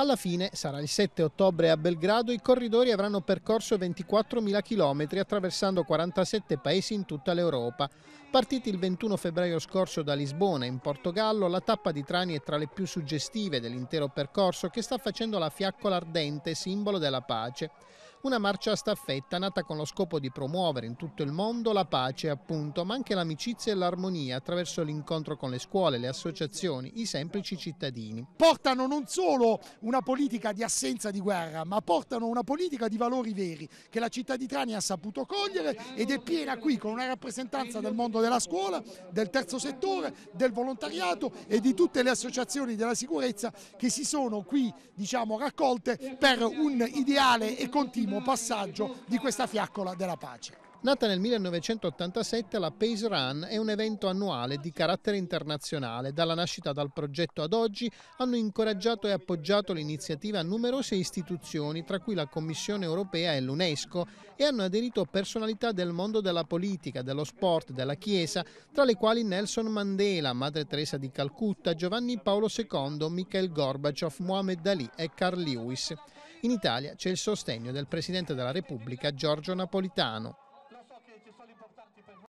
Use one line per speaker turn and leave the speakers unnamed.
Alla fine sarà il 7 ottobre a Belgrado, i corridori avranno percorso 24.000 km attraversando 47 paesi in tutta l'Europa. Partiti il 21 febbraio scorso da Lisbona, in Portogallo, la tappa di Trani è tra le più suggestive dell'intero percorso che sta facendo la fiaccola ardente, simbolo della pace una marcia a staffetta nata con lo scopo di promuovere in tutto il mondo la pace, appunto, ma anche l'amicizia e l'armonia attraverso l'incontro con le scuole, le associazioni, i semplici cittadini. Portano non
solo una politica di assenza di guerra, ma portano una politica di valori veri che la città di Trani ha saputo cogliere ed è piena qui con una rappresentanza del mondo della scuola, del terzo settore, del volontariato e di tutte le associazioni della sicurezza che si sono qui diciamo, raccolte per un ideale e continuo primo passaggio di questa fiaccola della pace.
Nata nel 1987, la Pace Run è un evento annuale di carattere internazionale. Dalla nascita dal progetto ad oggi hanno incoraggiato e appoggiato l'iniziativa numerose istituzioni, tra cui la Commissione europea e l'UNESCO, e hanno aderito personalità del mondo della politica, dello sport, della Chiesa, tra le quali Nelson Mandela, Madre Teresa di Calcutta, Giovanni Paolo II, Mikhail Gorbaciov, Mohamed Ali e Carl Lewis. In Italia c'è il sostegno del Presidente della Repubblica Giorgio Napolitano.